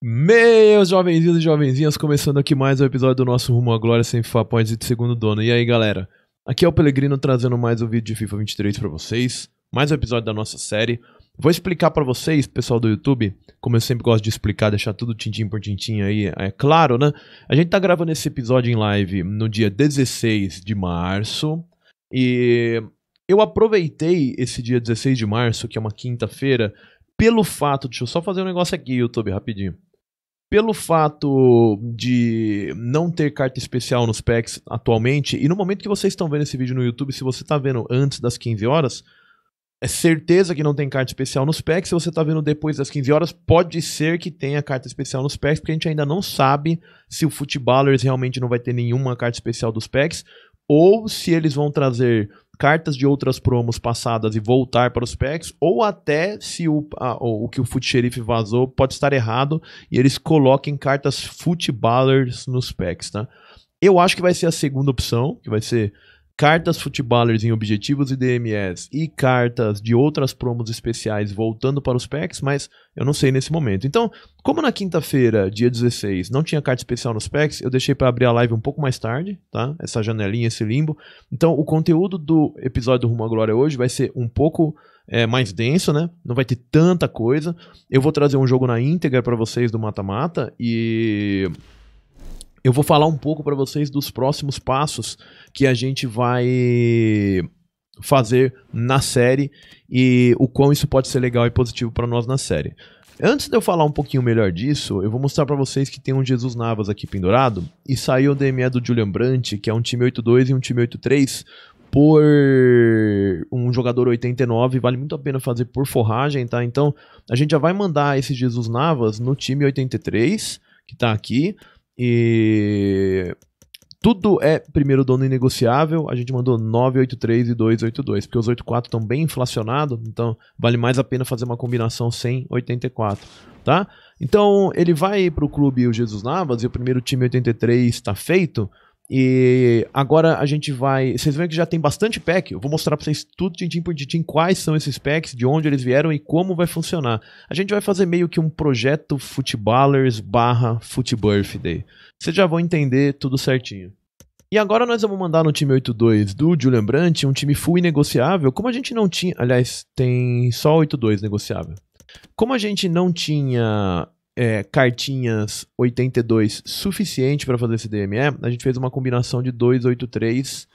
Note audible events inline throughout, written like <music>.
Meus jovenzinhos e jovenzinhas, começando aqui mais um episódio do nosso Rumo à Glória sem FIFA Points e de segundo dono. E aí, galera? Aqui é o Pelegrino trazendo mais um vídeo de FIFA 23 para vocês, mais um episódio da nossa série. Vou explicar para vocês, pessoal do YouTube, como eu sempre gosto de explicar, deixar tudo tintim por tintim aí, é claro, né? A gente tá gravando esse episódio em live no dia 16 de março e eu aproveitei esse dia 16 de março, que é uma quinta-feira, pelo fato, deixa eu só fazer um negócio aqui, YouTube, rapidinho pelo fato de não ter carta especial nos packs atualmente, e no momento que vocês estão vendo esse vídeo no YouTube, se você está vendo antes das 15 horas, é certeza que não tem carta especial nos packs. Se você está vendo depois das 15 horas, pode ser que tenha carta especial nos packs, porque a gente ainda não sabe se o Footballers realmente não vai ter nenhuma carta especial dos packs, ou se eles vão trazer cartas de outras promos passadas e voltar para os packs, ou até se o, a, o que o Foot Sheriff vazou pode estar errado e eles coloquem cartas Footballers nos packs, tá? Eu acho que vai ser a segunda opção, que vai ser cartas futebolers em objetivos e DMS e cartas de outras promos especiais voltando para os packs, mas eu não sei nesse momento. Então, como na quinta-feira, dia 16, não tinha carta especial nos packs, eu deixei para abrir a live um pouco mais tarde, tá? Essa janelinha, esse limbo. Então, o conteúdo do episódio do Rumo à Glória hoje vai ser um pouco é, mais denso, né? Não vai ter tanta coisa. Eu vou trazer um jogo na íntegra para vocês do mata-mata e eu vou falar um pouco para vocês dos próximos passos que a gente vai fazer na série e o quão isso pode ser legal e positivo para nós na série. Antes de eu falar um pouquinho melhor disso, eu vou mostrar para vocês que tem um Jesus Navas aqui pendurado e saiu o DME do Julian Brandt, que é um time 8-2 e um time 8-3 por um jogador 89, vale muito a pena fazer por forragem, tá? Então, a gente já vai mandar esse Jesus Navas no time 83, que tá aqui, e tudo é primeiro dono inegociável. A gente mandou 983 e 282, porque os 84 estão bem inflacionados, então vale mais a pena fazer uma combinação sem 84, tá? Então ele vai para o clube o Jesus Navas e o primeiro time 83 está feito. E agora a gente vai. Vocês veem que já tem bastante pack. Eu vou mostrar para vocês tudo, tintim por tintim, quais são esses packs, de onde eles vieram e como vai funcionar. A gente vai fazer meio que um projeto Footballers barra Day. Vocês já vão entender tudo certinho. E agora nós vamos mandar no time 8-2 do Julian Brandt, um time full negociável. Como a gente não tinha. Aliás, tem só 8-2 negociável. Como a gente não tinha é, cartinhas 82 suficiente para fazer esse DME, a gente fez uma combinação de 283,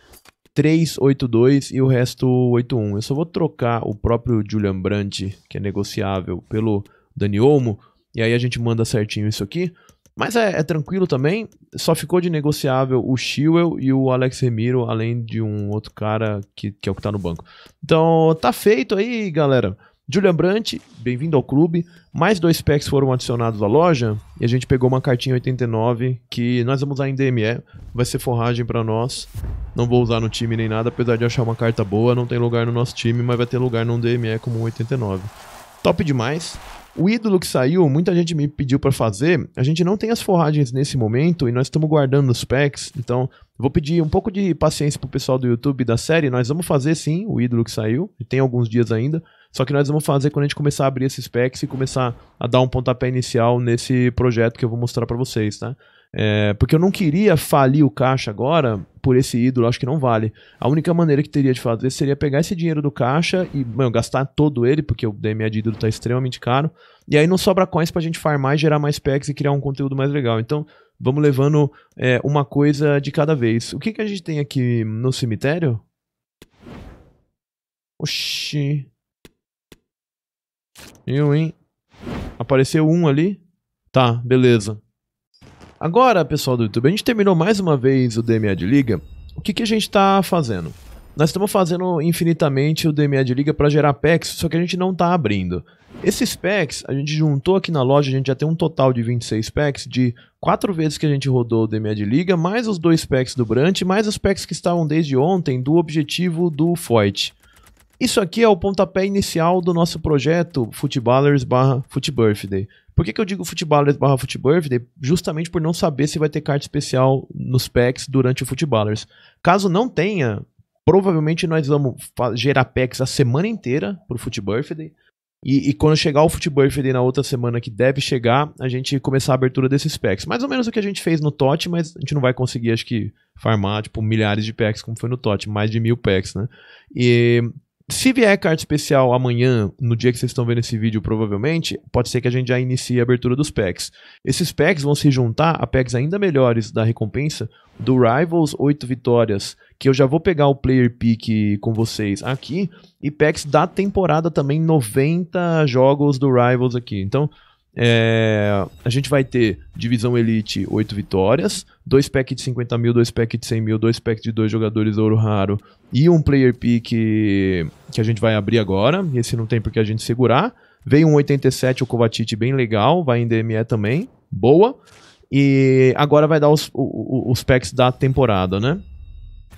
382 e o resto 81. Eu só vou trocar o próprio Julian Brandt, que é negociável, pelo Dani Olmo, e aí a gente manda certinho isso aqui. Mas é, é tranquilo também, só ficou de negociável o Shewell e o Alex Remiro, além de um outro cara que, que é o que tá no banco. Então, tá feito aí, galera. Julian Brandt, bem-vindo ao clube. Mais dois packs foram adicionados à loja e a gente pegou uma cartinha 89 que nós vamos usar em DME, vai ser forragem para nós. Não vou usar no time nem nada, apesar de achar uma carta boa, não tem lugar no nosso time, mas vai ter lugar num DME como um 89. Top demais. O ídolo que saiu, muita gente me pediu para fazer. A gente não tem as forragens nesse momento e nós estamos guardando os packs. Então, vou pedir um pouco de paciência pro pessoal do YouTube da série. Nós vamos fazer sim o ídolo que saiu. Tem alguns dias ainda. Só que nós vamos fazer quando a gente começar a abrir esses packs e começar a dar um pontapé inicial nesse projeto que eu vou mostrar para vocês, tá? É, porque eu não queria falir o caixa agora por esse ídolo, acho que não vale. A única maneira que teria de fazer seria pegar esse dinheiro do caixa e gastar todo ele, porque o DMA de ídolo tá extremamente caro. E aí não sobra coins pra gente farmar e gerar mais packs e criar um conteúdo mais legal. Então vamos levando é, uma coisa de cada vez. O que, que a gente tem aqui no cemitério? Oxi. Eu, hein? Apareceu um ali. Tá, beleza. Agora, pessoal do YouTube, a gente terminou mais uma vez o DMA de liga. O que, que a gente está fazendo? Nós estamos fazendo infinitamente o DMA de liga para gerar packs, só que a gente não está abrindo. Esses packs, a gente juntou aqui na loja, a gente já tem um total de 26 packs, de 4 vezes que a gente rodou o DMA de liga, mais os dois packs do Brant, mais os packs que estavam desde ontem do objetivo do Foyt isso aqui é o pontapé inicial do nosso projeto Footballers barra Footbirthday. Por que, que eu digo Footballers barra Footbirthday? Justamente por não saber se vai ter carta especial nos packs durante o Footballers. Caso não tenha, provavelmente nós vamos gerar packs a semana inteira pro Footbirthday. E, e, quando chegar o Footbirthday na outra semana que deve chegar, a gente começar a abertura desses packs. Mais ou menos o que a gente fez no TOT, mas a gente não vai conseguir, acho que, farmar, tipo, milhares de packs como foi no TOT, mais de mil packs, né? E se vier carta especial amanhã, no dia que vocês estão vendo esse vídeo, provavelmente, pode ser que a gente já inicie a abertura dos packs. Esses packs vão se juntar a packs ainda melhores da recompensa do Rivals 8 Vitórias, que eu já vou pegar o player pick com vocês aqui, e packs da temporada também, 90 jogos do Rivals aqui. Então, é, a gente vai ter divisão elite 8 vitórias, 2 packs de 50 mil, 2 packs de 100 mil, 2 packs de 2 jogadores ouro raro e um player pick que a gente vai abrir agora. Esse não tem porque a gente segurar. Veio um 87, o Kovacic, bem legal, vai em DME também, boa. E agora vai dar os, os, os packs da temporada, né?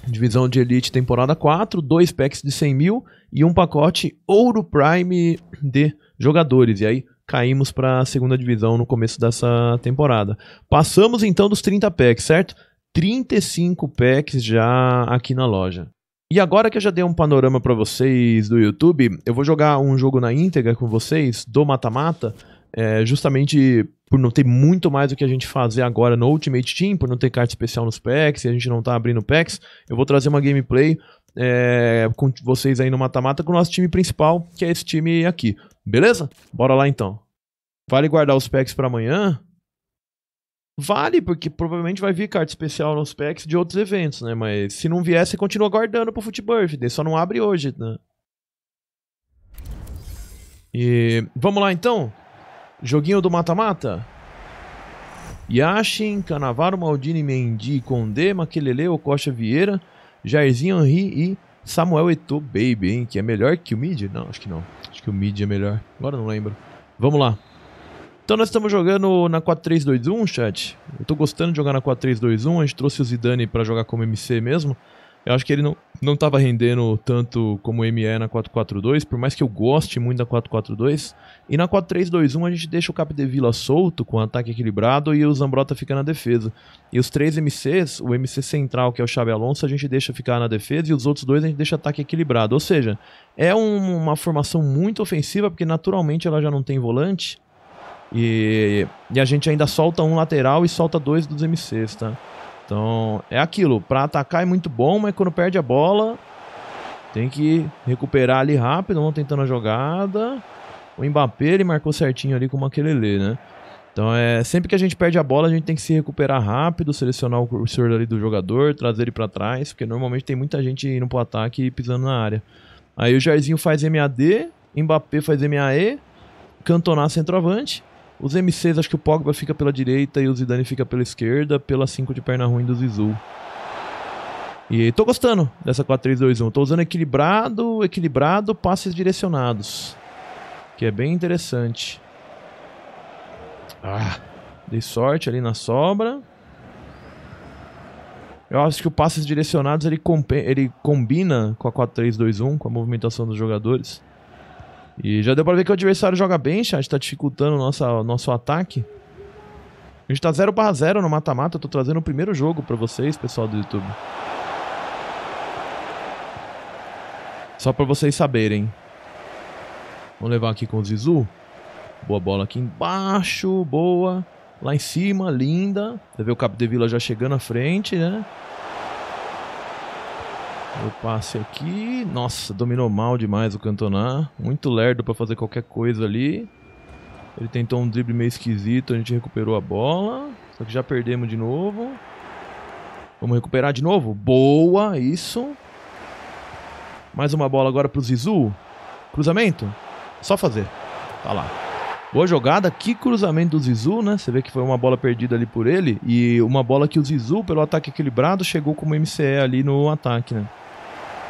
Divisão de Elite temporada 4, dois packs de 100 mil e um pacote Ouro Prime de jogadores. E aí caímos para a segunda divisão no começo dessa temporada. Passamos então dos 30 packs, certo? 35 packs já aqui na loja. E agora que eu já dei um panorama para vocês do YouTube, eu vou jogar um jogo na íntegra com vocês, do mata-mata, é, justamente por não ter muito mais o que a gente fazer agora no Ultimate Team, por não ter carta especial nos packs e a gente não tá abrindo packs, eu vou trazer uma gameplay é, com vocês aí no mata-mata com o nosso time principal, que é esse time aqui. Beleza? Bora lá então. Vale guardar os packs para amanhã? Vale, porque provavelmente vai vir carta especial nos packs de outros eventos, né? Mas se não vier, você continua guardando pro Foot né? só não abre hoje, né? E vamos lá então. Joguinho do mata-mata. Yashin, Canavaro, Maldini, Mendy, Condé, Maquelele, Costa Vieira, Jairzinho, Henri e Samuel Eto'o Baby, hein? Que é melhor que o Mid? Não, acho que não. Acho que o Mid é melhor. Agora não lembro. Vamos lá. Então nós estamos jogando na 4-3-2-1, chat. Eu tô gostando de jogar na 4-3-2-1. A gente trouxe o Zidane para jogar como MC mesmo. Eu acho que ele não, não tava rendendo tanto como o ME na 442, por mais que eu goste muito da 442. E na 4321 a gente deixa o Capdevila solto, com ataque equilibrado, e o Zambrota fica na defesa. E os três MCs, o MC central, que é o Xabi Alonso, a gente deixa ficar na defesa, e os outros dois a gente deixa ataque equilibrado. Ou seja, é um, uma formação muito ofensiva, porque naturalmente ela já não tem volante. E, e a gente ainda solta um lateral e solta dois dos MCs, tá? Então, é aquilo, para atacar é muito bom, mas quando perde a bola, tem que recuperar ali rápido, vão tentando a jogada. O Mbappé, ele marcou certinho ali com aquele Makelele, né? Então, é, sempre que a gente perde a bola, a gente tem que se recuperar rápido, selecionar o cursor ali do jogador, trazer ele para trás, porque normalmente tem muita gente indo pro ataque e pisando na área. Aí o Jairzinho faz MAD, Mbappé faz MAE, Cantona centroavante, os MCs, acho que o Pogba fica pela direita e o Zidane fica pela esquerda, pela 5 de perna ruim do Zizou. E tô gostando dessa 4-3-2-1. Tô usando equilibrado, equilibrado, passes direcionados. Que é bem interessante. Ah, dei sorte ali na sobra. Eu acho que o passes direcionados ele, ele combina com a 4-3-2-1, com a movimentação dos jogadores. E já deu pra ver que o adversário joga bem, chat. Tá dificultando o nosso, nosso ataque. A gente tá 0 para 0 no mata-mata. Tô trazendo o primeiro jogo pra vocês, pessoal do YouTube. Só pra vocês saberem. Vamos levar aqui com o Zizu. Boa bola aqui embaixo. Boa. Lá em cima, linda. Você vê o Capdevila já chegando à frente, né? O passe aqui. Nossa, dominou mal demais o Cantona. Muito lerdo para fazer qualquer coisa ali. Ele tentou um drible meio esquisito, a gente recuperou a bola. Só que já perdemos de novo. Vamos recuperar de novo? Boa, isso. Mais uma bola agora pro Zizu. Cruzamento? Só fazer. Tá lá. Boa jogada, que cruzamento do Zizu, né? Você vê que foi uma bola perdida ali por ele. E uma bola que o Zizu, pelo ataque equilibrado, chegou como MCE ali no ataque, né?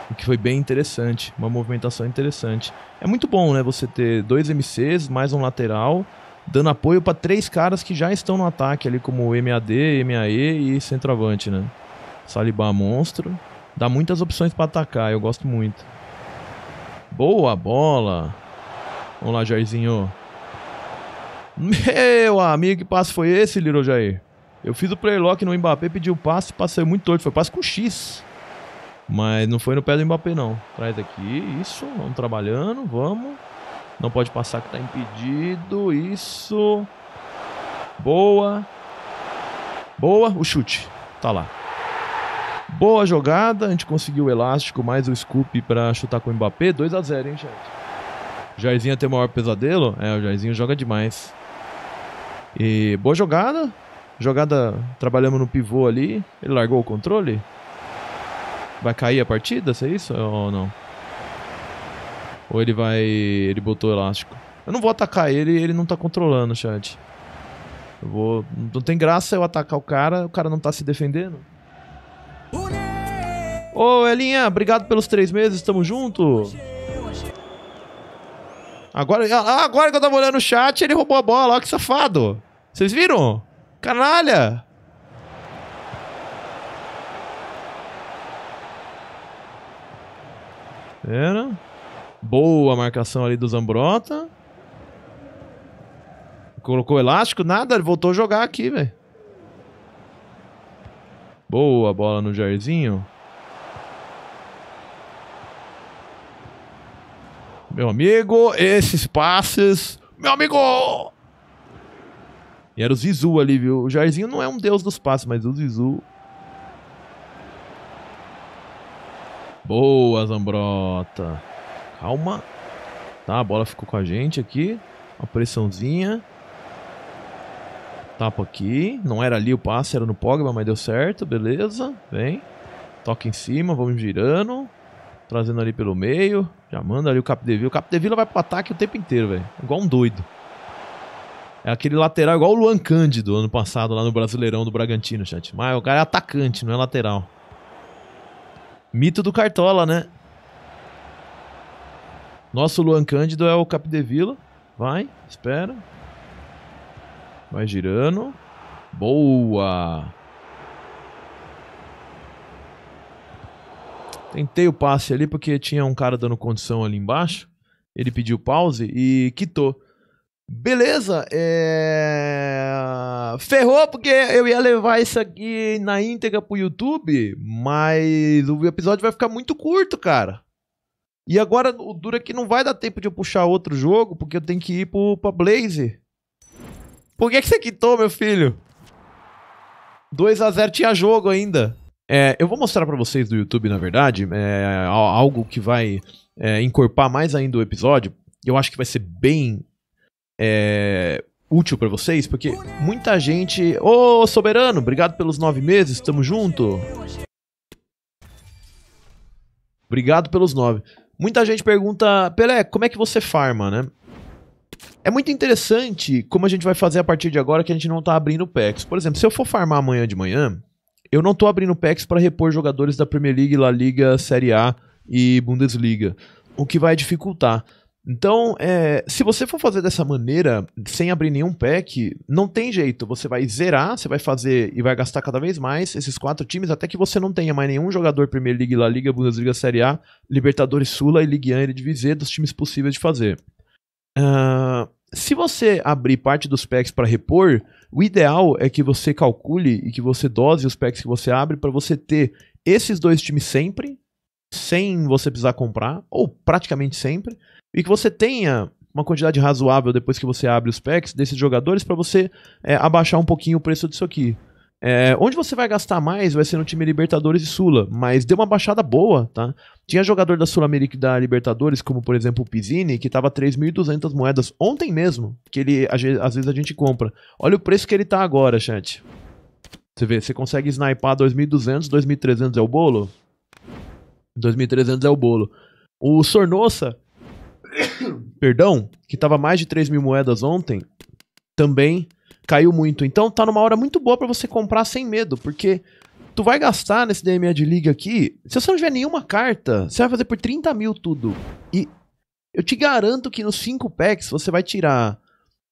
o que foi bem interessante, uma movimentação interessante. É muito bom, né, você ter dois MCs, mais um lateral, dando apoio para três caras que já estão no ataque ali, como MAD, MAE e centroavante, né. Saliba é monstro, dá muitas opções para atacar, eu gosto muito. Boa bola! Vamos lá, Jairzinho. Meu amigo, que passe foi esse, Little Jair? Eu fiz o playlock no Mbappé, pedi o passe, passei muito torto. Foi passe com X. Mas não foi no pé do Mbappé, não. Traz aqui, isso, vamos trabalhando, vamos. Não pode passar que tá impedido, isso. Boa. Boa, o chute, tá lá. Boa jogada, a gente conseguiu o elástico, mais o scoop para chutar com o Mbappé. 2 a 0 hein, gente? Jairzinho tem o maior pesadelo? É, o Jairzinho joga demais. E boa jogada. Jogada, trabalhamos no pivô ali. Ele largou o controle? Vai cair a partida, se é isso ou não? Ou ele vai... Ele botou elástico. Eu não vou atacar ele, ele não tá controlando, chat. Eu vou... Não tem graça eu atacar o cara, o cara não tá se defendendo. Ô, Elinha, obrigado pelos três meses, tamo junto. Agora, ah, agora que eu tava olhando o chat, ele roubou a bola, ó, que safado. Vocês viram? Canalha! Pera. Boa marcação ali do Zambrota. Colocou elástico, nada, ele voltou a jogar aqui, velho. Boa bola no Jairzinho. Meu amigo, esses passes. Meu amigo! E era o Zizu ali, viu? O Jairzinho não é um deus dos passes, mas o Zizu Boa, Zambrota. Calma. Tá, a bola ficou com a gente aqui. Uma pressãozinha. Tapa aqui. Não era ali o passe, era no Pogba, mas deu certo. Beleza. Vem. Toca em cima, vamos girando. Trazendo ali pelo meio. Já manda ali o Capdevila. O Capdevila vai pro ataque o tempo inteiro, velho. Igual um doido. É aquele lateral igual o Luan Cândido ano passado lá no Brasileirão do Bragantino, chat. Mas o cara é atacante, não é lateral. Mito do Cartola, né? Nosso Luan Cândido é o Capdevila. Vai, espera. Vai girando. Boa! Tentei o passe ali porque tinha um cara dando condição ali embaixo. Ele pediu pause e quitou. Beleza, é... ferrou porque eu ia levar isso aqui na íntegra pro YouTube, mas o episódio vai ficar muito curto, cara. E agora o dura é que não vai dar tempo de eu puxar outro jogo, porque eu tenho que ir pro, pra Blaze. Por que, que você quitou, meu filho? 2x0 tinha jogo ainda. É, eu vou mostrar para vocês do YouTube, na verdade, é, algo que vai é, encorpar mais ainda o episódio. Eu acho que vai ser bem é, útil para vocês, porque muita gente. Ô, oh, Soberano, obrigado pelos nove meses, tamo junto. Obrigado pelos nove. Muita gente pergunta, Pelé, como é que você farma, né? É muito interessante como a gente vai fazer a partir de agora que a gente não tá abrindo packs. Por exemplo, se eu for farmar amanhã de manhã, eu não tô abrindo packs para repor jogadores da Premier League, La Liga, Série A e Bundesliga, o que vai dificultar. Então, é, se você for fazer dessa maneira, sem abrir nenhum pack, não tem jeito. Você vai zerar, você vai fazer e vai gastar cada vez mais esses quatro times, até que você não tenha mais nenhum jogador primeira liga La Liga, Bundesliga, Série A, Libertadores Sula e Ligue 1 e Divisê dos times possíveis de fazer. Uh, se você abrir parte dos packs para repor, o ideal é que você calcule e que você dose os packs que você abre para você ter esses dois times sempre, sem você precisar comprar, ou praticamente sempre, e que você tenha uma quantidade razoável depois que você abre os packs desses jogadores para você é, abaixar um pouquinho o preço disso aqui. É, onde você vai gastar mais vai ser no time Libertadores e Sula, mas deu uma baixada boa, tá? Tinha jogador da Sul-América da Libertadores, como por exemplo o Pizzini, que tava 3.200 moedas ontem mesmo, que ele às vezes a gente compra. Olha o preço que ele tá agora, chat. Você vê, você consegue sniper 2.200, 2.300 é o bolo? 2.300 é o bolo. O Sornossa <coughs> perdão, que tava mais de 3 mil moedas ontem, também caiu muito. Então tá numa hora muito boa para você comprar sem medo, porque tu vai gastar nesse DMA de liga aqui, se você não tiver nenhuma carta, você vai fazer por 30 mil tudo. E eu te garanto que nos 5 packs você vai tirar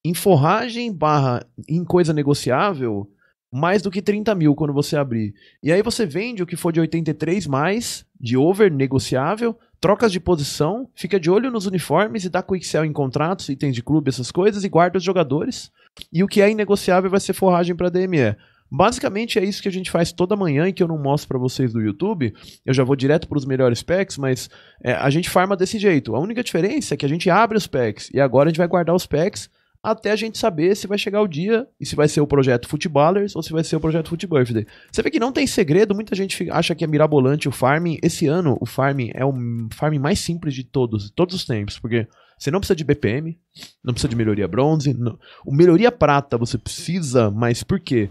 em forragem barra em coisa negociável mais do que 30 mil quando você abrir. E aí você vende o que for de 83 mais de over negociável, trocas de posição, fica de olho nos uniformes e dá quick sell em contratos, itens de clube, essas coisas, e guarda os jogadores. E o que é inegociável vai ser forragem para DME. Basicamente é isso que a gente faz toda manhã e que eu não mostro para vocês do YouTube. Eu já vou direto para os melhores packs, mas é, a gente farma desse jeito. A única diferença é que a gente abre os packs e agora a gente vai guardar os packs até a gente saber se vai chegar o dia e se vai ser o projeto Footballers ou se vai ser o projeto Footbirthday. Você vê que não tem segredo, muita gente acha que é mirabolante o farming. Esse ano, o farming é o farming mais simples de todos, todos os tempos, porque você não precisa de BPM, não precisa de melhoria bronze, não. o melhoria prata você precisa, mas por quê?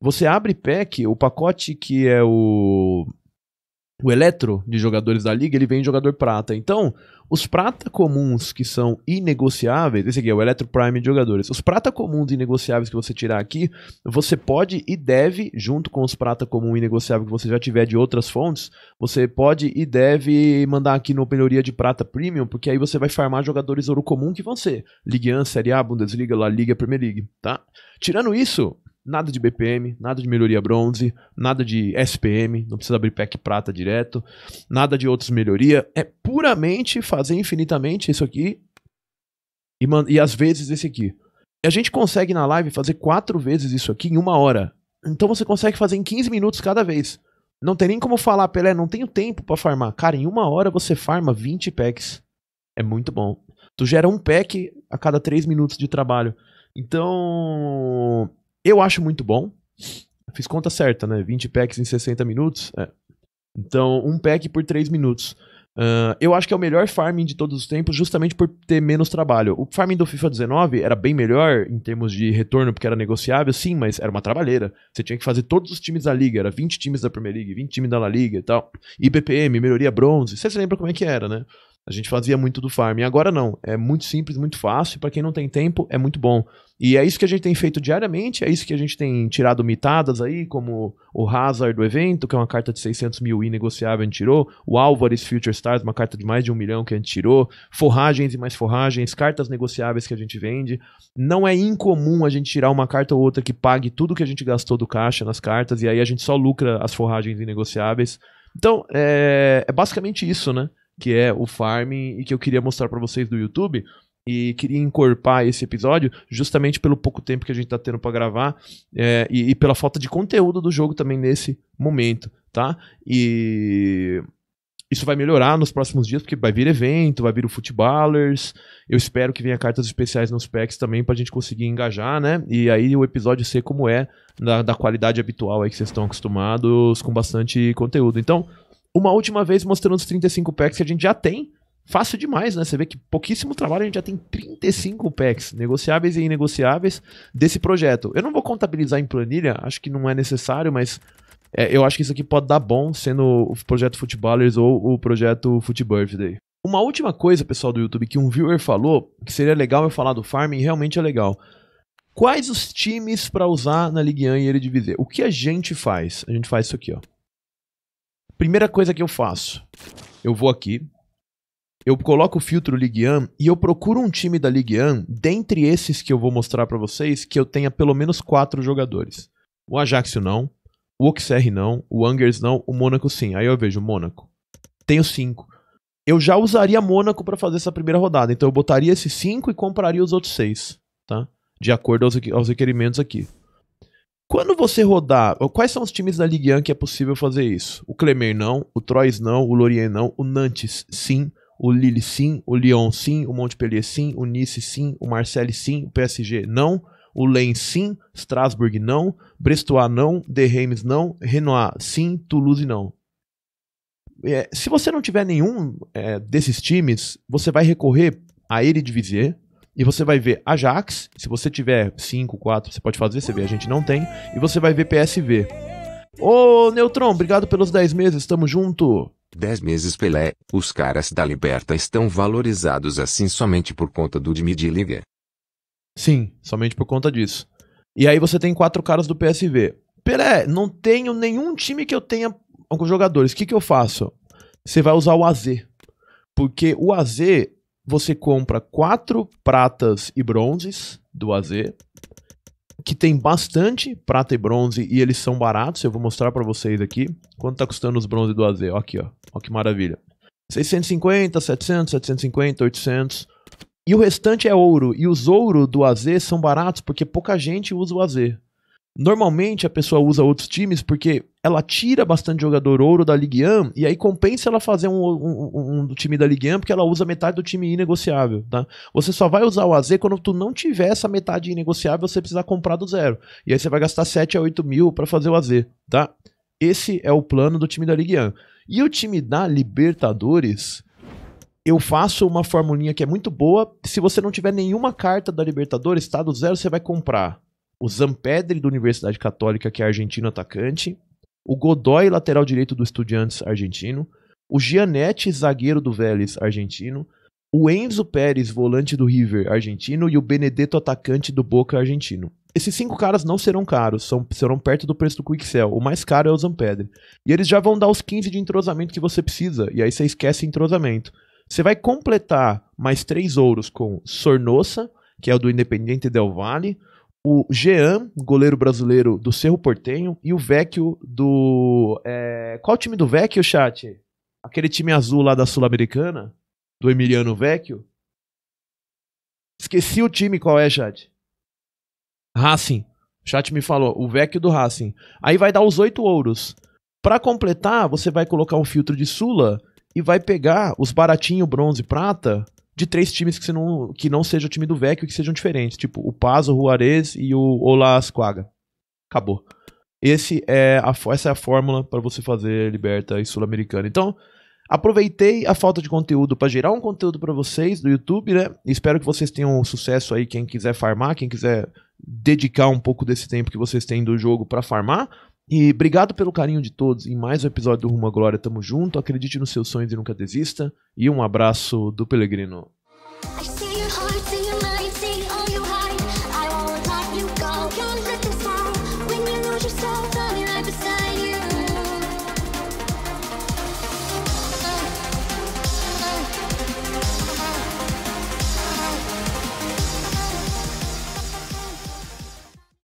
Você abre pack, o pacote que é o o eletro de jogadores da liga, ele vem de jogador prata. Então, os prata comuns que são inegociáveis, esse aqui é o eletro prime de jogadores. Os prata comuns inegociáveis que você tirar aqui, você pode e deve, junto com os prata comum inegociável que você já tiver de outras fontes, você pode e deve mandar aqui no penhoria de prata premium, porque aí você vai farmar jogadores ouro comum que vão ser Ligue 1, Série A, Bundesliga, La Liga, Premier League, tá? Tirando isso, Nada de BPM, nada de melhoria bronze, nada de SPM, não precisa abrir pack prata direto, nada de outras melhoria. É puramente fazer infinitamente isso aqui e, e às vezes esse aqui. E a gente consegue na live fazer quatro vezes isso aqui em uma hora. Então você consegue fazer em 15 minutos cada vez. Não tem nem como falar, Pelé, não tenho tempo para farmar. Cara, em uma hora você farma 20 packs. É muito bom. Tu gera um pack a cada 3 minutos de trabalho. Então, eu acho muito bom. Fiz conta certa, né? 20 packs em 60 minutos. É. Então, um pack por 3 minutos. Uh, eu acho que é o melhor farming de todos os tempos, justamente por ter menos trabalho. O farming do FIFA 19 era bem melhor em termos de retorno, porque era negociável, sim, mas era uma trabalheira. Você tinha que fazer todos os times da liga, era 20 times da Premier League, 20 times da La Liga e tal. E BPM, melhoria bronze, você se lembra como é que era, né? A gente fazia muito do farm. E agora não. É muito simples, muito fácil. Para quem não tem tempo, é muito bom. E é isso que a gente tem feito diariamente. É isso que a gente tem tirado mitadas aí, como o Hazard do evento, que é uma carta de 600 mil inegociável, a gente tirou. O Álvares Future Stars, uma carta de mais de um milhão que a gente tirou. Forragens e mais forragens, cartas negociáveis que a gente vende. Não é incomum a gente tirar uma carta ou outra que pague tudo que a gente gastou do caixa nas cartas. E aí a gente só lucra as forragens inegociáveis. Então, é, é basicamente isso, né? que é o farming e que eu queria mostrar para vocês do YouTube e queria encorpar esse episódio justamente pelo pouco tempo que a gente está tendo para gravar é, e, e, pela falta de conteúdo do jogo também nesse momento, tá? E isso vai melhorar nos próximos dias porque vai vir evento, vai vir o Footballers, eu espero que venha cartas especiais nos packs também para a gente conseguir engajar, né? E aí o episódio ser como é da, da qualidade habitual aí que vocês estão acostumados com bastante conteúdo. Então uma última vez mostrando os 35 packs que a gente já tem. Fácil demais, né? Você vê que pouquíssimo trabalho a gente já tem 35 packs, negociáveis e inegociáveis, desse projeto. Eu não vou contabilizar em planilha, acho que não é necessário, mas é, eu acho que isso aqui pode dar bom, sendo o projeto Footballers ou o projeto Foot Birthday. Uma última coisa, pessoal do YouTube, que um viewer falou, que seria legal eu falar do farming, realmente é legal. Quais os times para usar na Ligue 1 e ele dividir? O que a gente faz? A gente faz isso aqui, ó. Primeira coisa que eu faço, eu vou aqui, eu coloco o filtro Ligue 1 e eu procuro um time da Ligue 1, dentre esses que eu vou mostrar para vocês, que eu tenha pelo menos quatro jogadores. O Ajax não, o Auxerre não, o Angers não, o Mônaco sim. Aí eu vejo o Mônaco. Tenho cinco. Eu já usaria Mônaco para fazer essa primeira rodada, então eu botaria esses cinco e compraria os outros seis, tá? De acordo aos, aos requerimentos aqui. Quando você rodar, quais são os times da Ligue 1 que é possível fazer isso? O Clemer não, o Troyes não, o Lorient não, o Nantes sim, o Lille sim, o Lyon sim, o Montpellier sim, o Nice sim, o Marseille sim, o PSG não, o Lens sim, Strasbourg não, Brestois não, De Reims não, Renoir sim, Toulouse não. É, se você não tiver nenhum é, desses times, você vai recorrer a Eredivisie, e você vai ver Ajax. Se você tiver 5, 4, você pode fazer, você vê a gente não tem. E você vai ver PSV. Ô, Neutron, obrigado pelos 10 meses, estamos junto. 10 meses Pelé, os caras da Liberta estão valorizados assim somente por conta do Dmid Liga. Sim, somente por conta disso. E aí você tem quatro caras do PSV. Pelé, não tenho nenhum time que eu tenha com jogadores. O que, que eu faço? Você vai usar o AZ. Porque o AZ você compra quatro pratas e bronzes do AZ, que tem bastante prata e bronze e eles são baratos. Eu vou mostrar para vocês aqui quanto tá custando os bronze do AZ. Ó aqui, ó. Ó que maravilha. 650, 700, 750, 800. E o restante é ouro. E os ouro do AZ são baratos porque pouca gente usa o AZ. Normalmente a pessoa usa outros times porque ela tira bastante jogador ouro da Ligue 1 e aí compensa ela fazer um, um, um, um time da Ligue 1 porque ela usa metade do time inegociável, tá? Você só vai usar o AZ quando tu não tiver essa metade inegociável, você precisa comprar do zero. E aí você vai gastar 7 a 8 mil para fazer o AZ, tá? Esse é o plano do time da Ligue 1. E o time da Libertadores, eu faço uma formulinha que é muito boa. Se você não tiver nenhuma carta da Libertadores, tá do zero, você vai comprar o Zampedri do Universidade Católica, que é argentino atacante, o Godoy, lateral direito do Estudiantes argentino, o Gianetti, zagueiro do Vélez argentino, o Enzo Pérez, volante do River argentino e o Benedetto, atacante do Boca argentino. Esses cinco caras não serão caros, são, serão perto do preço do Quixel. O mais caro é o Zampedri. E eles já vão dar os 15 de entrosamento que você precisa, e aí você esquece entrosamento. Você vai completar mais três ouros com Sornosa, que é o do Independiente Del Valle, o Jean, goleiro brasileiro do Cerro Portenho, e o Vecchio do. É... Qual o time do Vecchio, chat? Aquele time azul lá da Sul-Americana? Do Emiliano Vecchio? Esqueci o time, qual é, chat? Racing. O chat me falou, o Vecchio do Racing. Aí vai dar os oito ouros. Para completar, você vai colocar um filtro de Sula e vai pegar os baratinho bronze e prata de três times que, não, que não seja o time do Vecchio, que sejam diferentes, tipo o Paz, o Juarez e o Olasquaga. Acabou. Esse é a, essa é a fórmula para você fazer Liberta e Sul-Americana. Então, aproveitei a falta de conteúdo para gerar um conteúdo para vocês do YouTube, né? Espero que vocês tenham sucesso aí, quem quiser farmar, quem quiser dedicar um pouco desse tempo que vocês têm do jogo para farmar. E obrigado pelo carinho de todos em mais um episódio do Rumo à Glória. Tamo junto, acredite nos seus sonhos e nunca desista. E um abraço do Pelegrino.